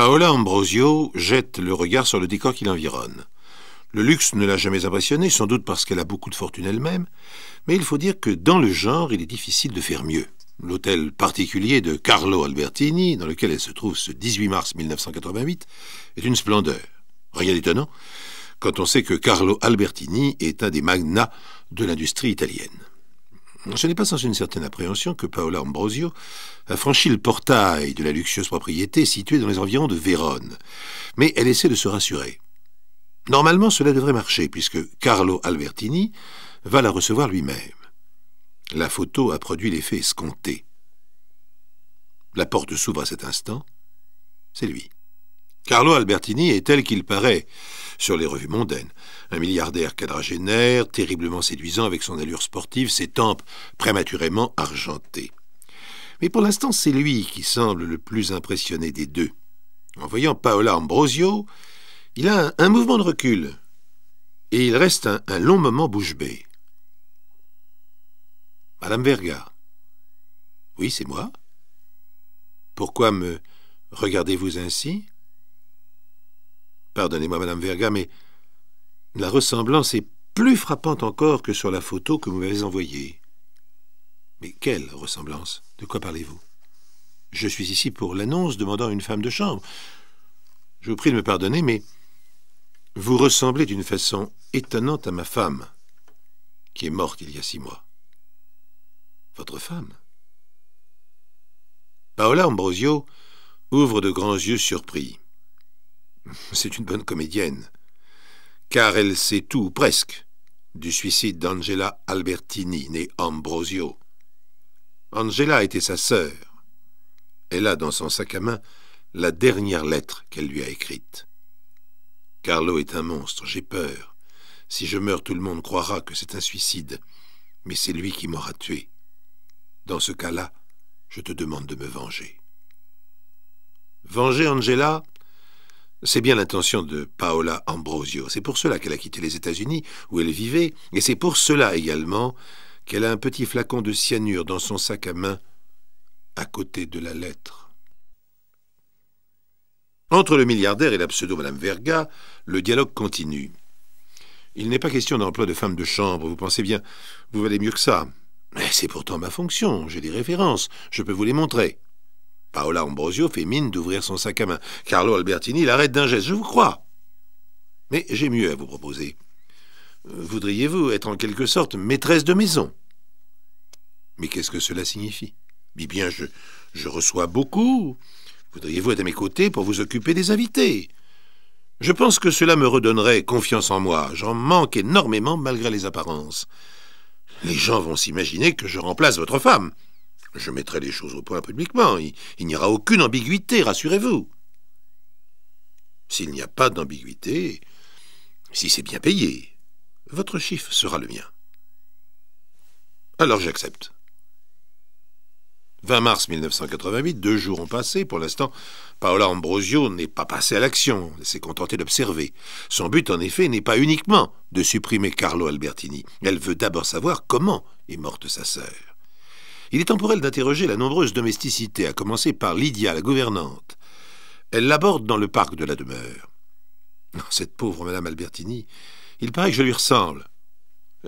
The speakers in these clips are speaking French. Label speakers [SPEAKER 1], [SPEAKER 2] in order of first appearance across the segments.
[SPEAKER 1] Paola Ambrosio jette le regard sur le décor qui l'environne. Le luxe ne l'a jamais impressionnée, sans doute parce qu'elle a beaucoup de fortune elle-même, mais il faut dire que dans le genre, il est difficile de faire mieux. L'hôtel particulier de Carlo Albertini, dans lequel elle se trouve ce 18 mars 1988, est une splendeur. Rien d'étonnant quand on sait que Carlo Albertini est un des magnats de l'industrie italienne. Ce n'est pas sans une certaine appréhension que Paola Ambrosio a franchi le portail de la luxueuse propriété située dans les environs de Vérone. Mais elle essaie de se rassurer. Normalement, cela devrait marcher, puisque Carlo Albertini va la recevoir lui-même. La photo a produit l'effet escompté. La porte s'ouvre à cet instant. C'est lui. Carlo Albertini est tel qu'il paraît sur les revues mondaines. Un milliardaire quadragénaire, terriblement séduisant avec son allure sportive, ses tempes prématurément argentées. Mais pour l'instant, c'est lui qui semble le plus impressionné des deux. En voyant Paola Ambrosio, il a un, mouvement de recul. Et il reste un, long moment bouche bée. Madame Verga. Oui, c'est moi. Pourquoi me regardez-vous ainsi Pardonnez-moi, Madame Verga, mais la ressemblance est plus frappante encore que sur la photo que vous m'avez envoyée. Mais quelle ressemblance De quoi parlez-vous Je suis ici pour l'annonce demandant une femme de chambre. Je vous prie de me pardonner, mais vous ressemblez d'une façon étonnante à ma femme, qui est morte il y a six mois. Votre femme Paola Ambrosio ouvre de grands yeux surpris c'est une bonne comédienne, car elle sait tout, presque, du suicide d'Angela Albertini, née Ambrosio. Angela était sa sœur. Elle a dans son sac à main la dernière lettre qu'elle lui a écrite. Carlo est un monstre, j'ai peur. Si je meurs, tout le monde croira que c'est un suicide, mais c'est lui qui m'aura tué. Dans ce cas-là, je te demande de me venger. Venger Angela, c'est bien l'intention de Paola Ambrosio. C'est pour cela qu'elle a quitté les États-Unis, où elle vivait, et c'est pour cela également qu'elle a un petit flacon de cyanure dans son sac à main, à côté de la lettre. Entre le milliardaire et la pseudo-madame Verga, le dialogue continue. Il n'est pas question d'emploi de femme de chambre, vous pensez bien, vous valez mieux que ça. Mais c'est pourtant ma fonction, j'ai des références, je peux vous les montrer. Paola Ambrosio fait mine d'ouvrir son sac à main. Carlo Albertini l'arrête d'un geste, je vous crois. Mais j'ai mieux à vous proposer. Voudriez-vous être en quelque sorte maîtresse de maison Mais qu'est-ce que cela signifie Eh bien, je, je reçois beaucoup. Voudriez-vous être à mes côtés pour vous occuper des invités Je pense que cela me redonnerait confiance en moi. J'en manque énormément malgré les apparences. Les gens vont s'imaginer que je remplace votre femme. Je mettrai les choses au point publiquement. Il, n'y aura aucune ambiguïté, rassurez-vous. S'il n'y a pas d'ambiguïté, si c'est bien payé, votre chiffre sera le mien. Alors j'accepte. 20 mars 1988, deux jours ont passé. Pour l'instant, Paola Ambrosio n'est pas passée à l'action. Elle s'est contentée d'observer. Son but, en effet, n'est pas uniquement de supprimer Carlo Albertini. Elle veut d'abord savoir comment est morte sa sœur il est temporel d'interroger la nombreuse domesticité, à commencer par Lydia, la gouvernante. Elle l'aborde dans le parc de la demeure. Cette pauvre Madame Albertini, il paraît que je lui ressemble.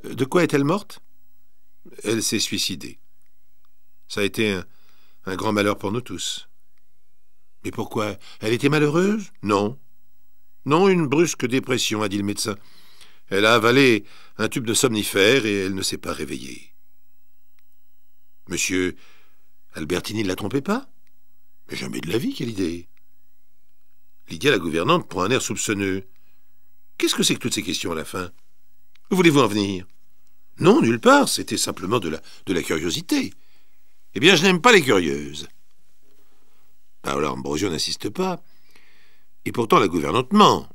[SPEAKER 1] Euh, de quoi est-elle morte Elle s'est suicidée. Ça a été un, un grand malheur pour nous tous. Mais pourquoi Elle était malheureuse Non. Non, une brusque dépression, a dit le médecin. Elle a avalé un tube de somnifère et elle ne s'est pas réveillée. Monsieur Albertini ne la trompait pas Mais jamais de la vie, quelle idée Lydia, la gouvernante, prend un air soupçonneux. Qu'est-ce que c'est que toutes ces questions à la fin voulez-vous en venir Non, nulle part, c'était simplement de la, de la curiosité. Eh bien, je n'aime pas les curieuses. Paola Ambrosio n'insiste pas. Et pourtant, la gouvernante ment.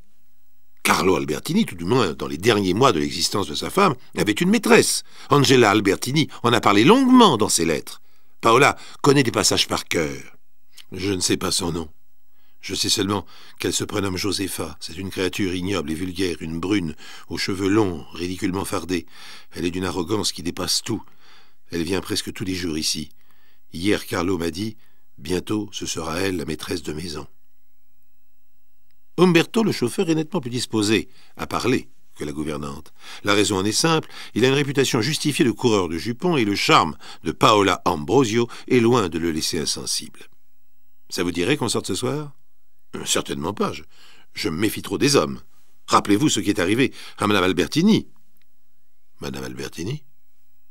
[SPEAKER 1] Carlo Albertini, tout du moins dans les derniers mois de l'existence de sa femme, avait une maîtresse. Angela Albertini en a parlé longuement dans ses lettres. Paola connaît des passages par cœur. Je ne sais pas son nom. Je sais seulement qu'elle se prénomme Josepha. C'est une créature ignoble et vulgaire, une brune, aux cheveux longs, ridiculement fardés. Elle est d'une arrogance qui dépasse tout. Elle vient presque tous les jours ici. Hier, Carlo m'a dit Bientôt, ce sera elle la maîtresse de maison. Umberto, le chauffeur, est nettement plus disposé à parler que la gouvernante. La raison en est simple, il a une réputation justifiée de coureur de jupons et le charme de Paola Ambrosio est loin de le laisser insensible. Ça vous dirait qu'on sorte ce soir euh, Certainement pas, je, me méfie trop des hommes. Rappelez-vous ce qui est arrivé à Madame Albertini. Madame Albertini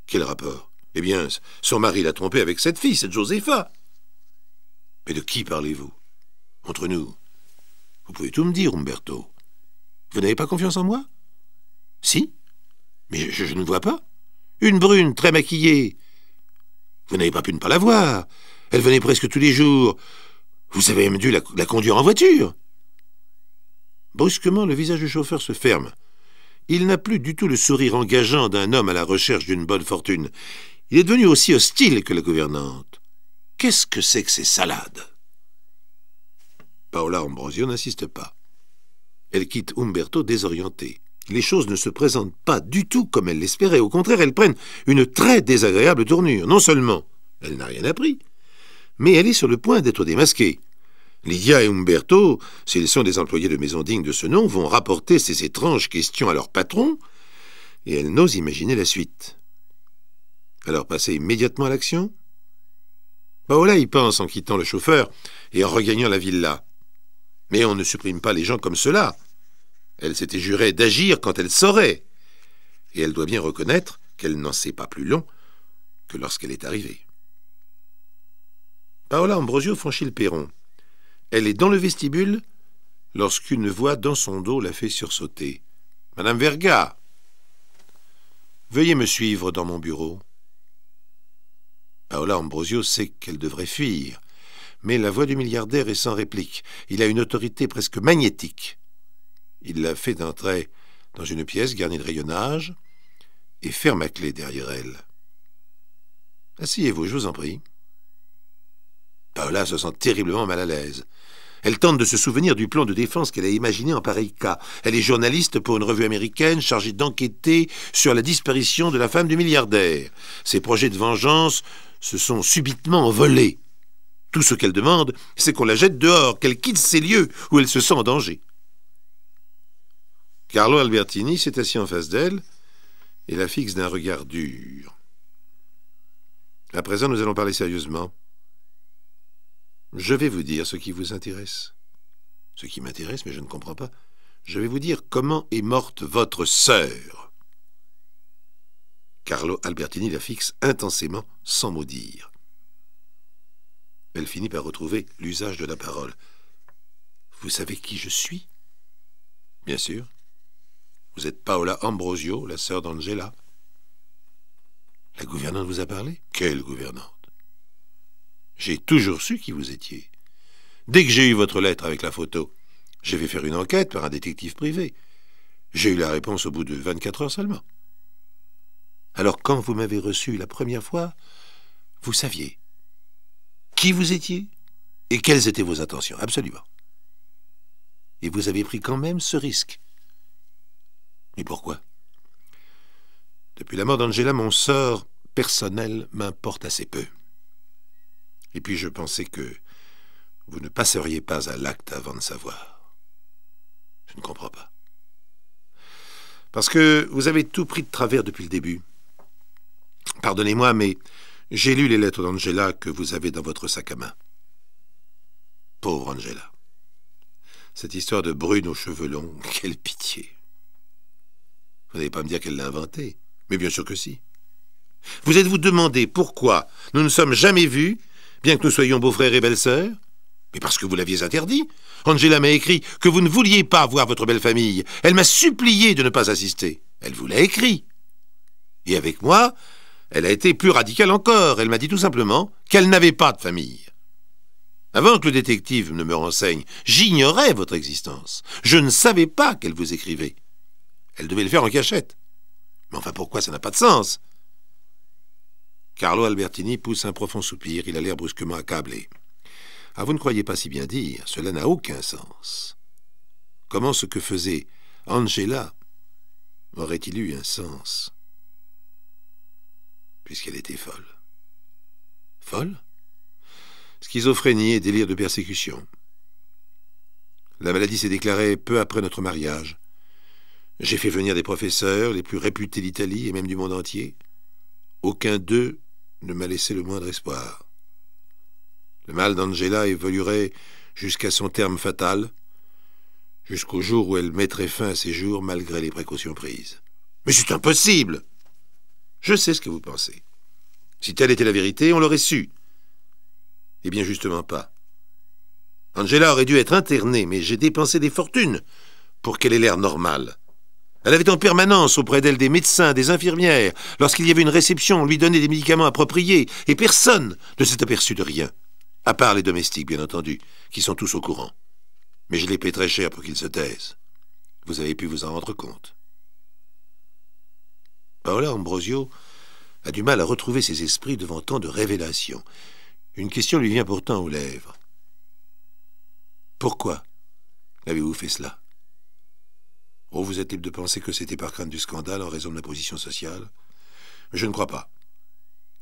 [SPEAKER 1] Quel rapport Eh bien, son mari l'a trompée avec cette fille, cette Josepha. Mais de qui parlez-vous Entre nous, vous pouvez tout me dire, Umberto. Vous n'avez pas confiance en moi Si, mais je, ne vois pas. Une brune, très maquillée. Vous n'avez pas pu ne pas la voir. Elle venait presque tous les jours. Vous avez même dû la conduire en voiture. Brusquement, le visage du chauffeur se ferme. Il n'a plus du tout le sourire engageant d'un homme à la recherche d'une bonne fortune. Il est devenu aussi hostile que la gouvernante. Qu'est-ce que c'est que ces salades Paola Ambrosio n'insiste pas. Elle quitte Umberto désorientée. Les choses ne se présentent pas du tout comme elle l'espérait. Au contraire, elles prennent une très désagréable tournure. Non seulement elle n'a rien appris, mais elle est sur le point d'être démasquée. Lydia et Umberto, s'ils sont des employés de maison dignes de ce nom, vont rapporter ces étranges questions à leur patron, et elle n'ose imaginer la suite. Alors passer immédiatement à l'action Paola y pense en quittant le chauffeur et en regagnant la villa. Mais on ne supprime pas les gens comme cela. Elle s'était jurée d'agir quand elle saurait. Et elle doit bien reconnaître qu'elle n'en sait pas plus long que lorsqu'elle est arrivée. Paola Ambrosio franchit le perron. Elle est dans le vestibule lorsqu'une voix dans son dos la fait sursauter. Madame Verga Veuillez me suivre dans mon bureau. Paola Ambrosio sait qu'elle devrait fuir, mais la voix du milliardaire est sans réplique. Il a une autorité presque magnétique. Il la fait entrer dans une pièce garnie de rayonnage et ferme à clé derrière elle. Asseyez-vous, je vous en prie. Paola se sent terriblement mal à l'aise. Elle tente de se souvenir du plan de défense qu'elle a imaginé en pareil cas. Elle est journaliste pour une revue américaine chargée d'enquêter sur la disparition de la femme du milliardaire. Ses projets de vengeance se sont subitement envolés. Tout ce qu'elle demande, c'est qu'on la jette dehors, qu'elle quitte ces lieux où elle se sent en danger. Carlo Albertini s'est assis en face d'elle et la fixe d'un regard dur. À présent, nous allons parler sérieusement. Je vais vous dire ce qui vous intéresse. Ce qui m'intéresse, mais je ne comprends pas. Je vais vous dire comment est morte votre sœur. Carlo Albertini la fixe intensément, sans mot dire. Elle finit par retrouver l'usage de la parole. Vous savez qui je suis Bien sûr. Vous êtes Paola Ambrosio, la sœur d'Angela. La gouvernante vous a parlé Quelle gouvernante J'ai toujours su qui vous étiez. Dès que j'ai eu votre lettre avec la photo, j'ai fait faire une enquête par un détective privé. J'ai eu la réponse au bout de 24 heures seulement. Alors quand vous m'avez reçu la première fois, vous saviez qui vous étiez et quelles étaient vos intentions, absolument. Et vous avez pris quand même ce risque. Mais pourquoi Depuis la mort d'Angela, mon sort personnel m'importe assez peu. Et puis je pensais que vous ne passeriez pas à l'acte avant de savoir. Je ne comprends pas. Parce que vous avez tout pris de travers depuis le début. Pardonnez-moi, mais j'ai lu les lettres d'Angela que vous avez dans votre sac à main. Pauvre Angela. Cette histoire de brune aux cheveux longs, quelle pitié. Vous n'allez pas me dire qu'elle l'a inventée, mais bien sûr que si. Vous êtes-vous demandé pourquoi nous ne sommes jamais vus, bien que nous soyons beaux-frères et belles-sœurs Mais parce que vous l'aviez interdit. Angela m'a écrit que vous ne vouliez pas voir votre belle famille. Elle m'a supplié de ne pas assister. Elle vous l'a écrit. Et avec moi, elle a été plus radicale encore. Elle m'a dit tout simplement qu'elle n'avait pas de famille. Avant que le détective ne me renseigne, j'ignorais votre existence. Je ne savais pas qu'elle vous écrivait. Elle devait le faire en cachette. Mais enfin, pourquoi ça n'a pas de sens Carlo Albertini pousse un profond soupir. Il a l'air brusquement accablé. Ah, vous ne croyez pas si bien dire. Cela n'a aucun sens. Comment ce que faisait Angela aurait-il eu un sens puisqu'elle était folle. Folle Schizophrénie et délire de persécution. La maladie s'est déclarée peu après notre mariage. J'ai fait venir des professeurs, les plus réputés d'Italie et même du monde entier. Aucun d'eux ne m'a laissé le moindre espoir. Le mal d'Angela évoluerait jusqu'à son terme fatal, jusqu'au jour où elle mettrait fin à ses jours malgré les précautions prises. Mais c'est impossible je sais ce que vous pensez. Si telle était la vérité, on l'aurait su. Eh bien, justement pas. Angela aurait dû être internée, mais j'ai dépensé des fortunes pour qu'elle ait l'air normale. Elle avait en permanence auprès d'elle des médecins, des infirmières. Lorsqu'il y avait une réception, on lui donnait des médicaments appropriés, et personne ne s'est aperçu de rien. À part les domestiques, bien entendu, qui sont tous au courant. Mais je les paie très cher pour qu'ils se taisent. Vous avez pu vous en rendre compte. Paola Ambrosio a du mal à retrouver ses esprits devant tant de révélations. Une question lui vient pourtant aux lèvres. Pourquoi avez-vous fait cela Oh, vous êtes libre de penser que c'était par crainte du scandale en raison de ma position sociale Mais Je ne crois pas.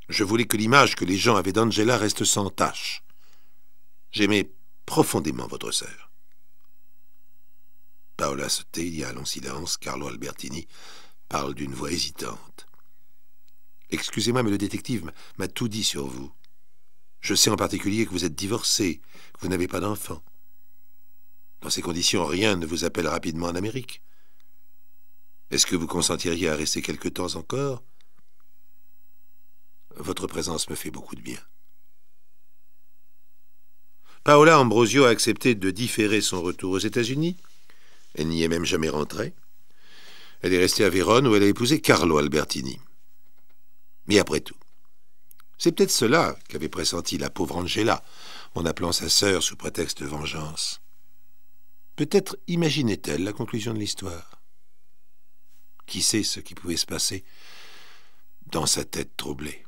[SPEAKER 1] Je voulais que l'image que les gens avaient d'Angela reste sans tache. J'aimais profondément votre sœur. Paola se tait, il y a un long silence. Carlo Albertini parle d'une voix hésitante. Excusez-moi, mais le détective m'a tout dit sur vous. Je sais en particulier que vous êtes divorcé, que vous n'avez pas d'enfant. Dans ces conditions, rien ne vous appelle rapidement en Amérique. Est-ce que vous consentiriez à rester quelque temps encore Votre présence me fait beaucoup de bien. Paola Ambrosio a accepté de différer son retour aux États-Unis. Elle n'y est même jamais rentrée. Elle est restée à Vérone où elle a épousé Carlo Albertini. Mais après tout, c'est peut-être cela qu'avait pressenti la pauvre Angela en appelant sa sœur sous prétexte de vengeance. Peut-être imaginait-elle la conclusion de l'histoire. Qui sait ce qui pouvait se passer dans sa tête troublée